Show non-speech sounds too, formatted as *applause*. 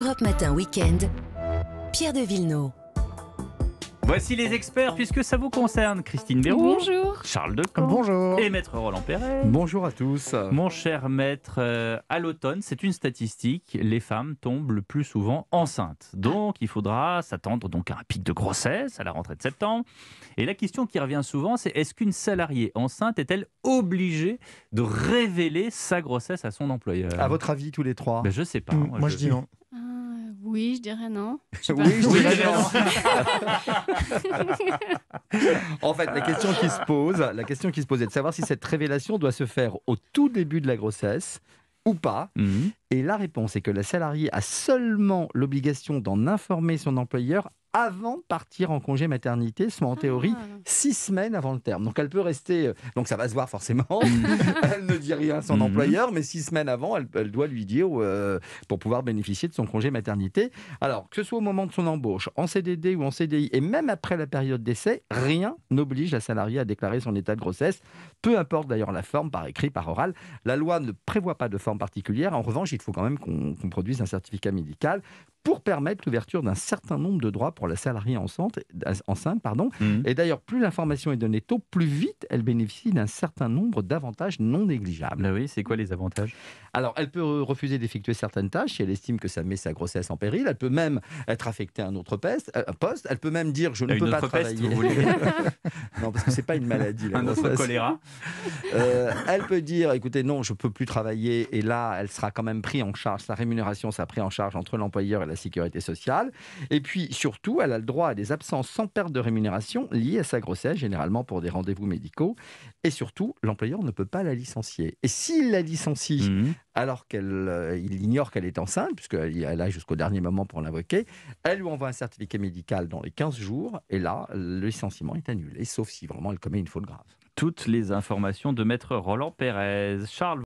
Europe Matin Week-end, Pierre de Villeneuve. Voici les experts, puisque ça vous concerne. Christine Béroux. Bonjour. Charles Decamp. Bonjour. Et Maître Roland Perret. Bonjour à tous. Mon cher Maître, euh, à l'automne, c'est une statistique, les femmes tombent le plus souvent enceintes. Donc, il faudra s'attendre donc à un pic de grossesse à la rentrée de septembre. Et la question qui revient souvent, c'est est-ce qu'une salariée enceinte est-elle obligée de révéler sa grossesse à son employeur À votre avis, tous les trois ben, Je sais pas. Mm, moi, je, dis non. Oui, je dirais non. en fait, la question qui se pose, la question qui se est de savoir si cette révélation doit se faire au tout début de la grossesse ou pas. Mhm. Et la réponse est que la salariée a seulement l'obligation d'en informer son employeur avant de partir en congé maternité, soit en ah, théorie six semaines avant le terme. Donc elle peut rester, euh, donc ça va se voir forcément, mm. *laughs* elle ne dit rien à son mm. employeur, mais six semaines avant, elle, doit lui dire euh, pour pouvoir bénéficier de son congé maternité. Alors que ce soit au moment de son embauche, en CDD ou en CDI, et même après la période d'essai, rien n'oblige la salariée à déclarer son état de grossesse, peu importe d'ailleurs la forme, par écrit, par oral. La loi ne prévoit pas de forme particulière, en revanche, il faut quand même qu'on produise un certificat médical pour permettre l'ouverture d'un certain nombre de droits pour la salariée enceinte. enceinte pardon. Mhm. Et d'ailleurs, plus l'information est donnée tôt, plus vite elle bénéficie d'un certain nombre d'avantages non négligeables. Ah oui, c'est quoi les avantages Alors, elle peut refuser d'effectuer certaines tâches si elle estime que ça met sa grossesse en péril. Elle peut même être affectée à un autre euh, poste. Elle peut même dire je ne peux pas travailler. *laughs* *laughs* Non, parce que c'est pas une maladie. un autre choléra. Euh, elle peut dire, écoutez, non, je peux plus travailler. Et là, elle sera quand même prise en charge. Sa rémunération sera prise en charge entre l'employeur et la sécurité sociale. Et puis, surtout, elle a le droit à des absences sans perte de rémunération liées à sa grossesse, généralement pour des rendez-vous médicaux. Et surtout, l'employeur ne peut pas la licencier. Et s'il la licencie, mhm alors qu'elle, euh, ignore qu'elle est enceinte, puisqu'elle a jusqu'au dernier moment pour l'invoquer. Elle lui envoie un certificat médical dans les 15 jours, et là, le licenciement est annulé, sauf si vraiment elle commet une faute grave. Toutes les informations de maître Roland Pérez. Charles